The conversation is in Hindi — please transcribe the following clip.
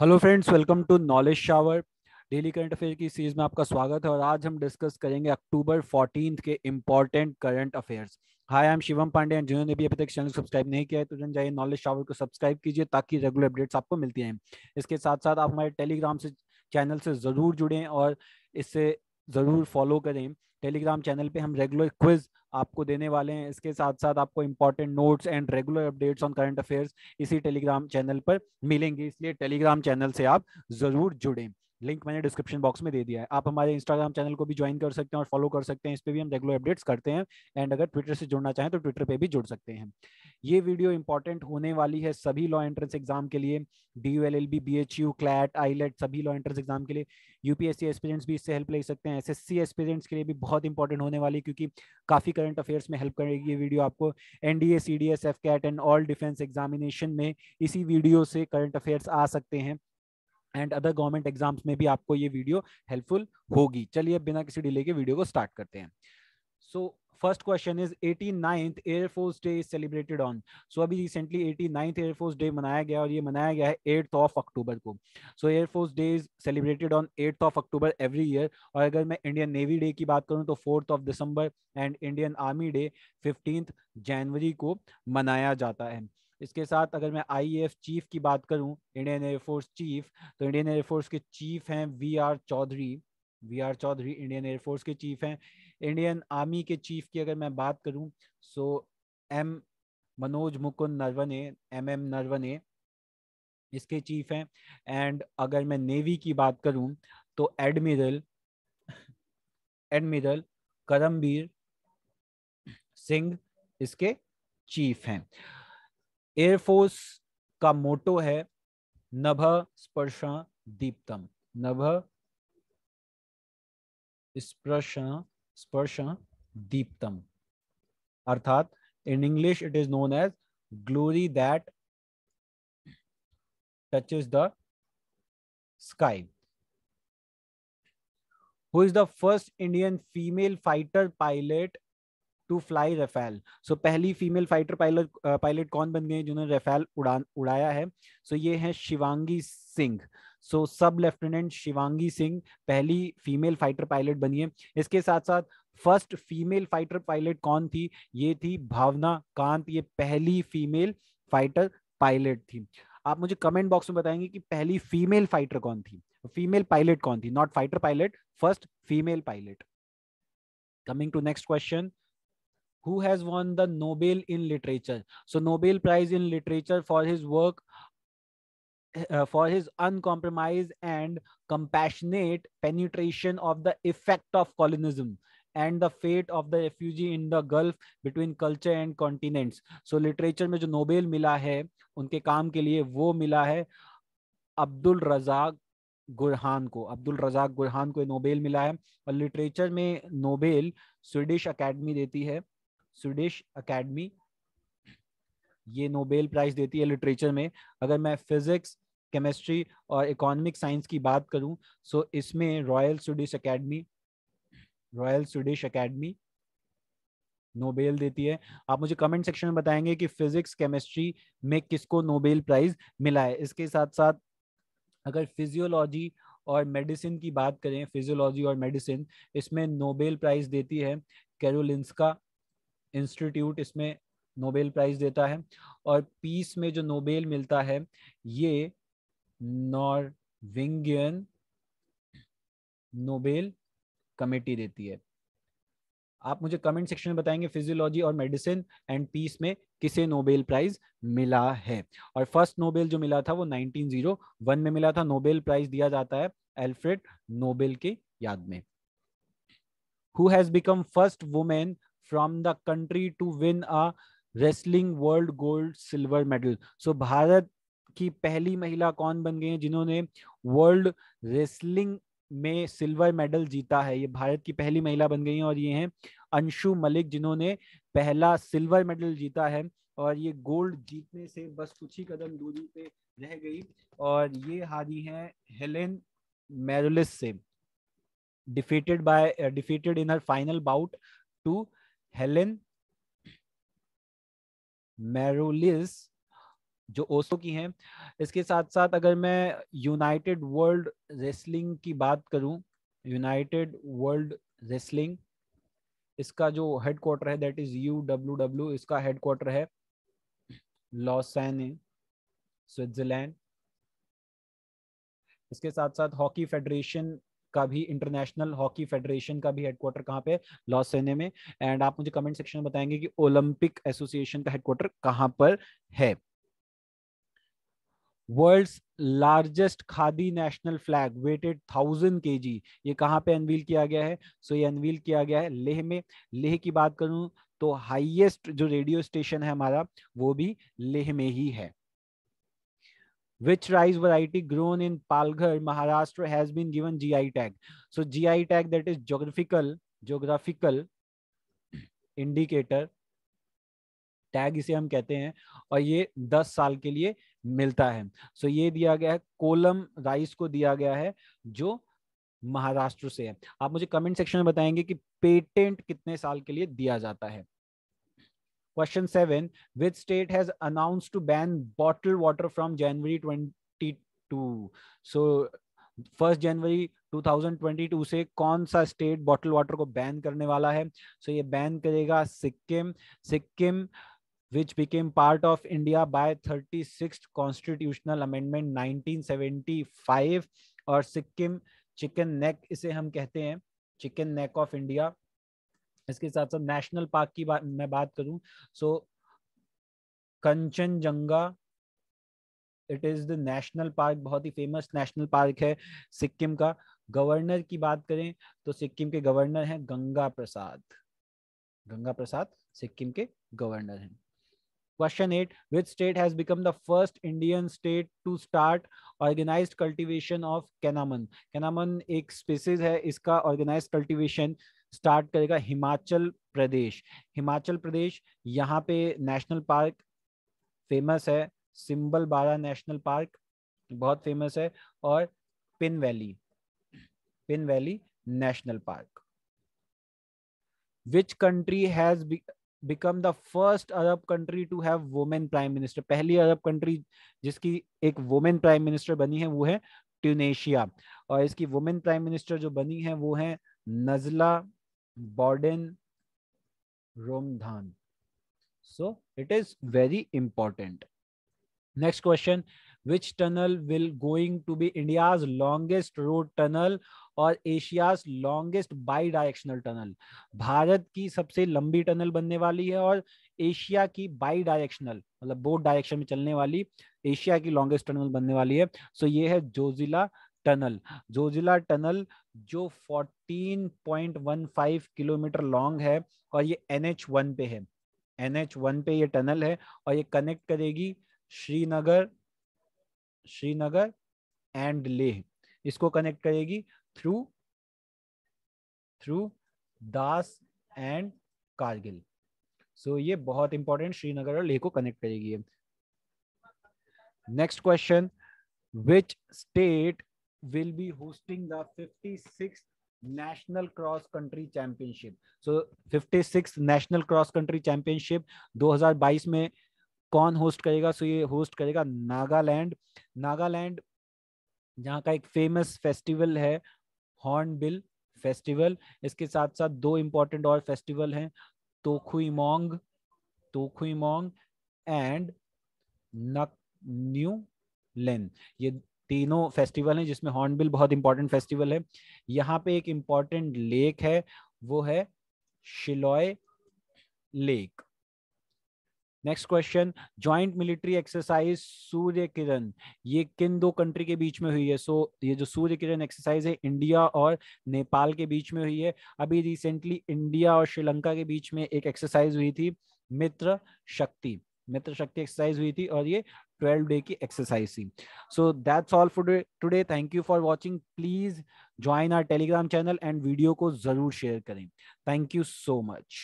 Hello friends welcome to knowledge shower daily current affair की सीरीज में आपका स्वागत है और आज हम डिस्कस करेंगे अक्टूबर फोर्टीन के important current affairs hi I am Shivam Pandey जिन्होंने भी अभी तक चैनल सब्सक्राइब नहीं किया है तो जन जाइए नॉलेज शावर को सब्सक्राइब कीजिए ताकि रेगुलर अपडेट्स आपको मिलती हैं इसके साथ साथ आप हमारे टेलीग्राम से चैनल से ज़रूर जुड़ें और इससे ज़रूर फॉलो करें टेलीग्राम चैनल पे हम रेगुलर क्विज आपको देने वाले हैं इसके साथ साथ आपको important notes and regular updates on current affairs इसी टेलीग्राम चैनल पर मिलेंगे इसलिए टेलीग्राम चैनल से आप ज़रूर जुड़ें लिंक मैंने डिस्क्रिप्शन बॉक्स में दे दिया है आप हमारे इंस्टाग्राम चैनल को भी ज्वाइन कर सकते हैं और फॉलो कर सकते हैं इस पर भी हम रेगुलर अपडेट्स करते हैं एंड अगर ट्विटर से जुड़ना चाहें तो ट्विटर पर भी जुड़ सकते हैं ये वीडियो इंपॉर्टेंट होने वाली है सभी लॉ एंट्रेंस एग्जाम के लिए D U L L B B H U CLAT AILET सभी लॉ एंट्रेंस एग्जाम के लिए यूपीएससी एक्सपीरियंस भी इससे हेल्प ले सकते हैं एस सी एक्सपीरियंस के लिए भी बहुत इंपॉर्टेंट होने वाली क्योंकि काफ़ी करंट अफेयर्स में हेल्प करेगी ये वीडियो आपको NDA F CAT and all defence examination में इसी वीडियो से करंट अफेयर्स आ सकते हैं एंड अदर गवर्नमेंट एग्जाम्स में भी आपको ये वीडियो हेल्पफुल होगी चलिए अब बिना किसी डिले के वीडियो को स्टार्ट करते हैं so first question is eighty ninth air force day is celebrated on so अभी recently eighty ninth air force day मनाया गया और ये मनाया गया है एट्थ ऑफ अक्टूबर को so air force day is celebrated on eighth of October every year और अगर मैं इंडियन नेवी डे की बात करूँ तो fourth of December and Indian army day fifteenth January को मनाया जाता है इसके साथ अगर मैं आई चीफ की बात करूं इंडियन एयरफोर्स चीफ तो इंडियन एयरफोर्स के चीफ हैं V R Chaudhari V R Chaudhari Indian air force के चीफ हैं इंडियन आर्मी के चीफ की अगर मैं बात करूं so M Manoj Mukund Naravane M M Naravane इसके चीफ हैं एंड अगर मैं नेवी की बात करूँ तो एडमिरल एडमिरल करमबीर सिंह इसके चीफ हैं एयरफोर्स का मोटो है नभ स्पर्श दीप्तम नभ स्पर्श स्पर्श दीप्तम अर्थात in English it is known as glory that touch is the sky who is the first Indian female fighter pilot to fly Rafale so पहली फीमेल फाइटर पायलट पायलट कौन बन गए जिन्होंने रफेल उड़ान उड़ाया है सो so, ये है शिवांगी सिंह सो सब लेफ्टिनेंट शिवांगी सिंह पहली फीमेल फाइटर पायलट बनी है इसके साथ साथ फर्स्ट फीमेल फाइटर पायलट कौन थी ये थी भावना कांत ये पहली फीमेल फाइटर पायलट थी आप मुझे कमेंट बॉक्स में बताएंगे कि पहली फीमेल फाइटर कौन थी फीमेल पायलट कौन थी not fighter pilot first female pilot coming to next question who has won the Nobel in literature. So Nobel Prize in literature for his work uh, for his uncompromised and compassionate penetration of the effect of colonialism and the fate of the refugee in the gulf between culture and continents so literature mein jo nobel mila hai unke kaam ke liye wo mila hai abdul razak Gurnah को अब्दुल रजाक गुरहान को नोबेल मिला है और लिटरेचर में नोबेल स्वीडिश अकेडमी देती है स्वीडिश अकेडमी ये नोबेल प्राइज देती है लिटरेचर में अगर मैं फिजिक्स केमिस्ट्री और इकोनॉमिक साइंस की बात करूं सो इसमें Royal Swedish Academy Royal Swedish Academy Nobel देती है आप मुझे कमेंट सेक्शन में बताएंगे कि फिजिक्स केमिस्ट्री में किसको नोबेल प्राइज मिला है इसके साथ साथ अगर फिजियोलॉजी और मेडिसिन की बात करें फिजियोलॉजी और मेडिसिन इसमें नोबेल प्राइज देती है कैरोलिंस्का इंस्टीट्यूट इसमें नोबेल प्राइज देता है और पीस में जो नोबेल मिलता है ये नॉर्विंगियन नोबेल कमेटी देती है आप मुझे कमेंट सेक्शन में बताएंगे फिजियोलॉजी और मेडिसिन एंड पीस में किसे नोबेल प्राइज मिला है और फर्स्ट नोबेल जो मिला था वो 1901 में मिला था नोबेल प्राइज दिया जाता है एल्फ्रेड नोबेल के याद में who has become first women from the country to win a wrestling world gold silver medal so Bharat की पहली महिला कौन बन गई है जिन्होंने वर्ल्ड रेसलिंग में सिल्वर मेडल जीता है ये भारत की पहली महिला बन गई है और ये हैं अंशु मलिक जिन्होंने पहला सिल्वर मेडल जीता है और ये गोल्ड जीतने से बस कुछ ही कदम दूरी पे रह गई और ये हारी हैं हेलेन मेरुलिस से defeated by defeated in her final bout to Helen Maroulis जो ओसो की हैं इसके साथ साथ अगर मैं यूनाइटेड वर्ल्ड रेसलिंग की बात करूं यूनाइटेड वर्ल्ड रेसलिंग इसका जो हेड क्वार्टर है that is U W W इसका हेड क्वार्टर है लॉसैन स्विट्जरलैंड इसके साथ साथ हॉकी फेडरेशन का भी इंटरनेशनल हॉकी फेडरेशन का भी हेडक्वार्टर कहाँ पे लॉसेने में एंड आप मुझे कमेंट सेक्शन में बताएंगे कि ओलंपिक एसोसिएशन का हेडक्वार्टर कहाँ पर है world's largest khadi national flag weighted thousand K G ये कहाँ पे अनवील किया गया है सो so, ये अनवील किया गया है लेह में लेह की बात करूं तो हाईएस्ट जो रेडियो स्टेशन है हमारा वो भी लेह में ही है which rice variety grown in Palghar, Maharashtra has been given GI tag? So GI tag that is geographical geographical indicator tag इसे हम कहते हैं और ये 10 साल के लिए मिलता है सो so ये दिया गया है कोलम राइस को दिया गया है जो महाराष्ट्र से है आप मुझे कमेंट सेक्शन में बताएंगे कि पेटेंट कितने साल के लिए दिया जाता है Question seven, which state has announced to ban bottled water from January 22? So first January 2022 से कौन सा स्टेट बॉटल वाटर को बैन करने वाला है सो so ये बैन करेगा Sikkim Sikkim which became part of India by 36th Constitutional Amendment 1975 और सिक्किम चिकन नेक इसे हम कहते हैं चिकन नेक ऑफ इंडिया इसके साथ साथ नेशनल पार्क की बात मैं बात करूं so Kanchenjunga it is the national park बहुत ही फेमस नेशनल पार्क है सिक्किम का गवर्नर की बात करें तो सिक्किम के गवर्नर हैं गंगा प्रसाद गंगा प्रसाद सिक्किम के गवर्नर हैं question eight which state has become the first Indian state to start organize cultivation of cinnamon cinnamon एक स्पेसिस है इसका ऑर्गेनाइज कल्टिवेशन स्टार्ट करेगा हिमाचल प्रदेश हिमाचल प्रदेश यहाँ पे नेशनल पार्क फेमस है सिंबल बारा नेशनल पार्क बहुत फेमस है और Pin valley Pin valley national park which country has become the first Arab country to have women prime minister पहली अरब कंट्री जिसकी एक वुमेन प्राइम मिनिस्टर बनी है वो है ट्यूनेशिया और इसकी वुमेन प्राइम मिनिस्टर जो बनी है वो है Najla Borden Romdhan. So it is very important. Next question, which tunnel will going to be India's longest road tunnel और Asia's longest bidirectional tunnel भारत की सबसे लंबी टनल बनने वाली है और एशिया की बाई डायरेक्शनल मतलब बोर्ड डायरेक्शन में चलने वाली एशिया की लॉन्गेस्ट टनल बनने वाली है सो so ये है जोजिला टनल जोजिला टनल जो 14.15 किलोमीटर लॉन्ग है और ये एन एच वन पे है एन एच वन पे ये टनल है और ये कनेक्ट करेगी श्रीनगर श्रीनगर एंड लेह इसको कनेक्ट करेगी through through Dras and Kargil so ये बहुत इंपॉर्टेंट श्रीनगर और लेह को कनेक्ट करेगी next question which state will be hosting the 56th national cross country championship so 56th national cross country championship 2022 में कौन होस्ट करेगा सो so ये होस्ट करेगा नागालैंड नागालैंड जहाँ का एक फेमस फेस्टिवल है हॉर्नबिल फेस्टिवल इसके साथ साथ दो इम्पोर्टेंट और फेस्टिवल हैं तोखुईमोंग तोखुईमोंग एंड नक न्यू लेन ये तीनों फेस्टिवल हैं जिसमें हॉर्नबिल बहुत इंपॉर्टेंट फेस्टिवल है यहाँ पे एक इम्पॉर्टेंट लेक है वो है Shilloi lake next question joint military exercise Surya Kiran ये किन दो कंट्री के बीच में हुई है सो so, ये जो सूर्य किरण एक्सरसाइज है इंडिया और नेपाल के बीच में हुई है अभी रिसेंटली इंडिया और श्रीलंका के बीच में एक एक्सरसाइज हुई थी मित्र शक्ति मित्र शक्ति एक्सरसाइज हुई थी और ये 12 day ki exercise thi so that's all for today thank you for watching please join our telegram channel and video ko zarur share kare. thank you so much